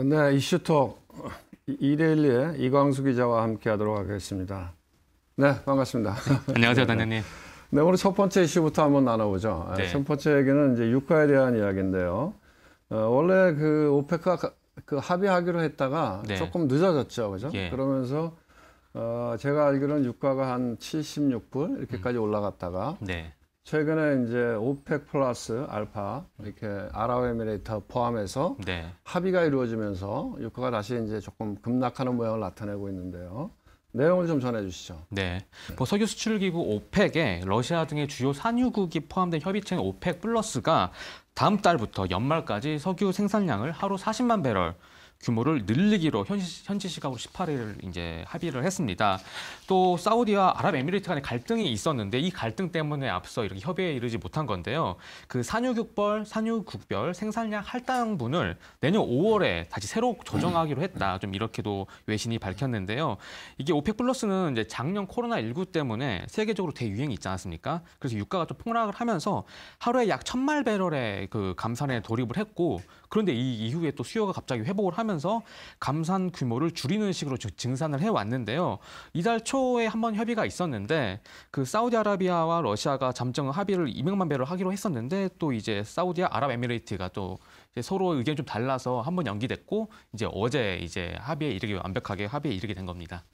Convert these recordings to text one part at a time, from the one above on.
네, 이슈톡 이데일리의 이광수 기자와 함께하도록 하겠습니다. 네, 반갑습니다. 안녕하세요, 단장님. 네, 오늘 첫 번째 이슈부터 한번 나눠보죠. 네. 네 첫 번째 얘기는 이제 유가에 대한 이야기인데요. 어, 원래 그오페카그 합의하기로 했다가 네. 조금 늦어졌죠, 그죠? 예. 그러면서 어, 제가 알기로는 유가가 한 76불 이렇게까지 음. 올라갔다가 네. 최근에 이제 오펙 플러스 알파 이렇게 아랍에미레이터 포함해서 네. 합의가 이루어지면서 유가가 다시 이제 조금 급락하는 모양을 나타내고 있는데요. 내용을 좀 전해주시죠. 네. 뭐 석유 수출 기구 오펙에 러시아 등의 주요 산유국이 포함된 협의체인 오펙 플러스가 다음 달부터 연말까지 석유 생산량을 하루 40만 배럴 규모를 늘리기로 현지, 현지 시각으로 18일 이제 합의를 했습니다. 또 사우디와 아랍에미리트 간의 갈등이 있었는데 이 갈등 때문에 앞서 이렇게 협의에 이르지 못한 건데요. 그 산유국별, 산유국별 생산량 할당분을 내년 5월에 다시 새로 조정하기로 했다. 좀 이렇게도 외신이 밝혔는데요. 이게 오펙 플러스는 이제 작년 코로나 19 때문에 세계적으로 대유행이 있지 않았습니까? 그래서 유가가 좀 폭락을 하면서 하루에 약 천만 배럴의 그 감산에 돌입을 했고 그런데 이 이후에 또 수요가 갑자기 회복을 하면 하면서 감산 규모를 줄이는 식으로 증산을 해왔는데요. 이달 초에 한번 협의가 있었는데 그 사우디아라비아와 러시아가 잠정 합의를 200만 배럴 하기로 했었는데 또 이제 사우디아 아랍에미레이트가 또 서로 의견이 좀 달라서 한번 연기됐고 이제 어제 이제 합의에 이르게 완벽하게 합의에 이르게 된 겁니다.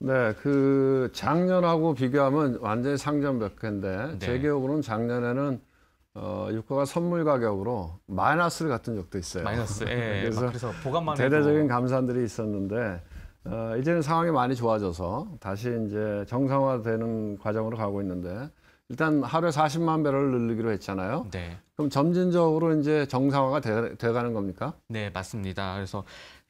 네, 그 작년하고 비교하면 완전히 상전벽해인데 네. 제 기억으로는 작년에는 어, 유가가 선물 가격으로 마이너스를 갔던 적도 있어요. 마이너스. 예, 예. 그래서, 그래서 보관만 대대적인 해도. 감산들이 있었는데 어, 이제는 상황이 많이 좋아져서 다시 이제 정상화되는 과정으로 가고 있는데 일단 하루에 40만 배럴 늘리기로 했잖아요. 네. 그럼 점진적으로 이제 정상화가 되, 돼가는 겁니까? 네, 맞습니다. 그래서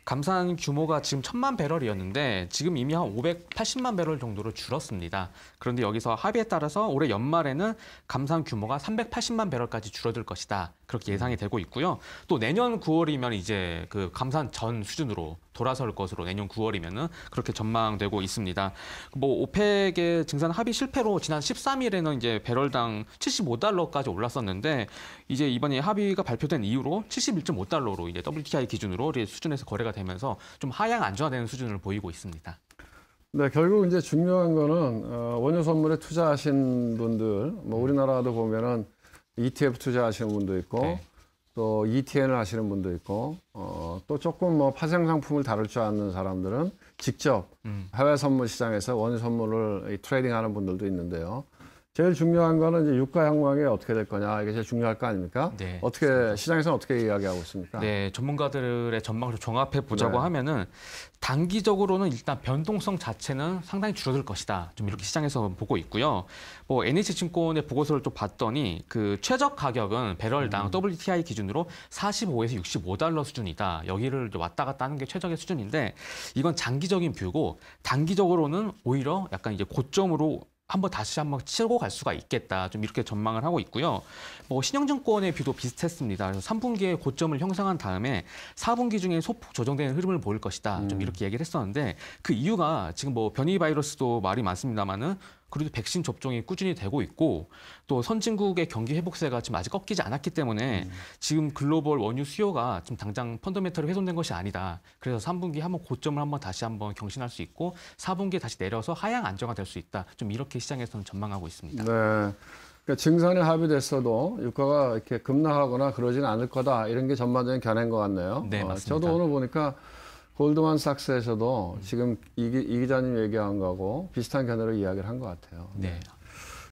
감산 규모가 지금 천만 배럴이었는데 지금 이미 한 580만 배럴 정도로 줄었습니다. 그런데 여기서 합의에 따라서 올해 연말에는 감산 규모가 380만 배럴까지 줄어들 것이다. 그렇게 예상이 되고 있고요. 또 내년 9월이면 이제 그 감산 전 수준으로 돌아설 것으로 내년 9월이면은 그렇게 전망되고 있습니다. 뭐 오펙의 증산 합의 실패로 지난 13일에는 이제 배럴당 75달러까지 올랐었는데 이제 이번에 합의가 발표된 이후로 71.5달러로 이제 WTI 기준으로 수준에서 거래가 되면서 좀 하향 안전화되는 수준을 보이고 있습니다. 네, 결국 이제 중요한 거는 어, 원유 선물에 투자하신 분들, 뭐 우리나라도 보면은 ETF 투자하시는 분도 있고 네. 또 ETN을 하시는 분도 있고 어, 또 조금 뭐 파생 상품을 다룰 줄 아는 사람들은 직접 음. 해외 선물 시장에서 원 선물을 트레이딩하는 분들도 있는데요. 제일 중요한 거는 이제 유가 향방이 어떻게 될 거냐 이게 제일 중요할 거 아닙니까? 네, 어떻게 시장에서 어떻게 이야기하고 있습니까? 네, 전문가들의 전망을 종합해 보자고 네. 하면은 단기적으로는 일단 변동성 자체는 상당히 줄어들 것이다. 좀 이렇게 시장에서 보고 있고요. 뭐 NH증권의 보고서를 좀 봤더니 그 최적 가격은 배럴당 음. WTI 기준으로 45에서 65달러 수준이다. 여기를 왔다 갔다 하는 게 최적의 수준인데 이건 장기적인 뷰고 단기적으로는 오히려 약간 이제 고점으로 한번 다시 한번 치고 갈 수가 있겠다. 좀 이렇게 전망을 하고 있고요. 뭐 신영증권의 비도 비슷했습니다. 그래서 3분기에 고점을 형성한 다음에 4분기 중에 소폭 조정되는 흐름을 보일 것이다. 좀 음. 이렇게 얘기를 했었는데 그 이유가 지금 뭐 변이 바이러스도 말이 많습니다마는 그래도 백신 접종이 꾸준히 되고 있고 또 선진국의 경기 회복세가 지금 아직 꺾이지 않았기 때문에 음. 지금 글로벌 원유 수요가 지금 당장 펀더멘털이 훼손된 것이 아니다. 그래서 3분기 한번 고점을 한번 다시 한번 경신할 수 있고 4분기에 다시 내려서 하향 안정화될 수 있다. 좀 이렇게 시장에서는 전망하고 있습니다. 네. 그러니까 증산에 합의됐어도 유가가 이렇게 급락하거나 그러지는 않을 거다. 이런 게 전반적인 견해인 것 같네요. 네, 맞습니다. 어, 저도 오늘 보니까 골드만삭스에서도 음. 지금 이, 이 기자님 얘기한 거하고 비슷한 견해로 이야기를 한 것 같아요. 네.